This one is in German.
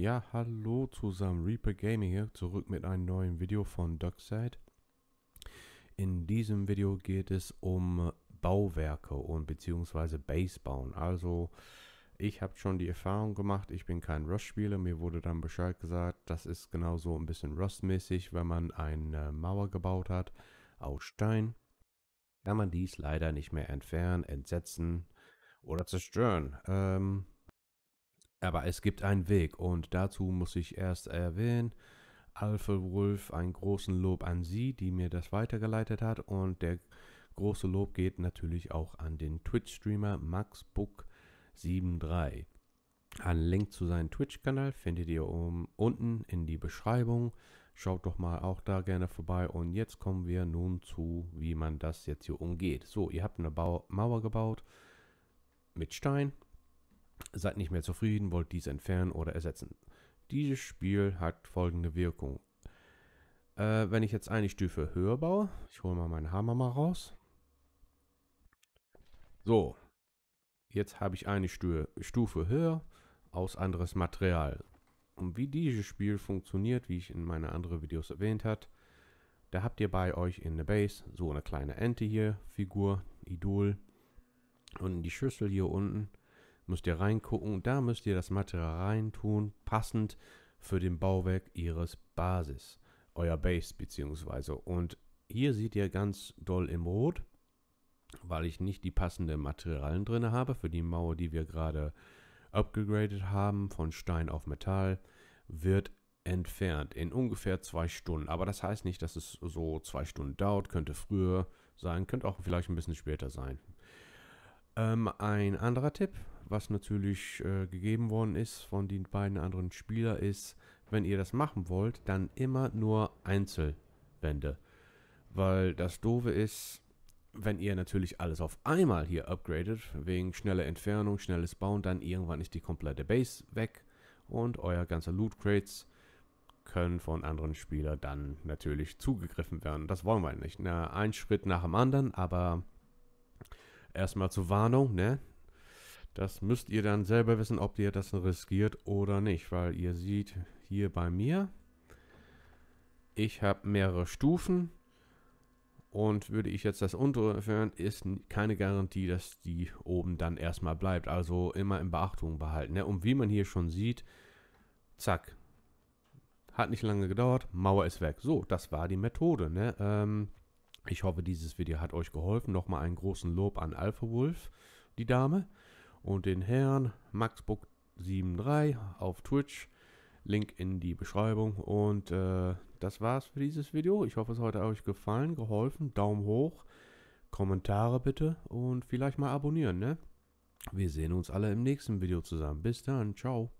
Ja, hallo zusammen, Reaper Gaming hier, zurück mit einem neuen Video von Duckside. In diesem Video geht es um Bauwerke und beziehungsweise Base bauen. Also, ich habe schon die Erfahrung gemacht, ich bin kein Rust-Spieler, mir wurde dann Bescheid gesagt, das ist genauso ein bisschen Rust-mäßig, wenn man eine Mauer gebaut hat aus Stein, kann man dies leider nicht mehr entfernen, entsetzen oder zerstören. Ähm, aber es gibt einen Weg und dazu muss ich erst erwähnen, Alfred Wolf einen großen Lob an sie, die mir das weitergeleitet hat und der große Lob geht natürlich auch an den Twitch-Streamer MaxBook73. Einen Link zu seinem Twitch-Kanal findet ihr oben, unten in die Beschreibung. Schaut doch mal auch da gerne vorbei und jetzt kommen wir nun zu, wie man das jetzt hier umgeht. So, ihr habt eine Bau Mauer gebaut mit Stein, Seid nicht mehr zufrieden, wollt dies entfernen oder ersetzen. Dieses Spiel hat folgende Wirkung. Äh, wenn ich jetzt eine Stufe höher baue, ich hole mal meinen Hammer mal raus. So, jetzt habe ich eine Stu Stufe höher aus anderes Material. Und wie dieses Spiel funktioniert, wie ich in meinen anderen Videos erwähnt habe, da habt ihr bei euch in der Base so eine kleine Ente hier, Figur, Idol und die Schüssel hier unten müsst ihr reingucken. Da müsst ihr das Material reintun, passend für den Bauwerk ihres Basis, euer Base beziehungsweise. Und hier seht ihr ganz doll im Rot, weil ich nicht die passenden Materialien drin habe für die Mauer, die wir gerade upgegradet haben, von Stein auf Metall, wird entfernt in ungefähr zwei Stunden. Aber das heißt nicht, dass es so zwei Stunden dauert. Könnte früher sein, könnte auch vielleicht ein bisschen später sein. Ähm, ein anderer Tipp, was natürlich äh, gegeben worden ist von den beiden anderen Spielern, ist, wenn ihr das machen wollt, dann immer nur Einzelwände. Weil das Doofe ist, wenn ihr natürlich alles auf einmal hier upgradet, wegen schneller Entfernung, schnelles Bauen, dann irgendwann ist die komplette Base weg und euer ganzer Loot Crates können von anderen Spielern dann natürlich zugegriffen werden. Das wollen wir nicht. Na, ein Schritt nach dem anderen, aber erstmal zur Warnung, ne? Das müsst ihr dann selber wissen, ob ihr das riskiert oder nicht, weil ihr seht hier bei mir, ich habe mehrere Stufen und würde ich jetzt das untere führen, ist keine Garantie, dass die oben dann erstmal bleibt. Also immer in Beachtung behalten. Ne? Und wie man hier schon sieht, zack, hat nicht lange gedauert, Mauer ist weg. So, das war die Methode. Ne? Ähm, ich hoffe, dieses Video hat euch geholfen. Nochmal einen großen Lob an Alpha Wolf, die Dame und den Herrn Maxbook73 auf Twitch. Link in die Beschreibung. Und äh, das war's für dieses Video. Ich hoffe, es hat euch gefallen, geholfen. Daumen hoch, Kommentare bitte und vielleicht mal abonnieren. Ne? Wir sehen uns alle im nächsten Video zusammen. Bis dann, ciao.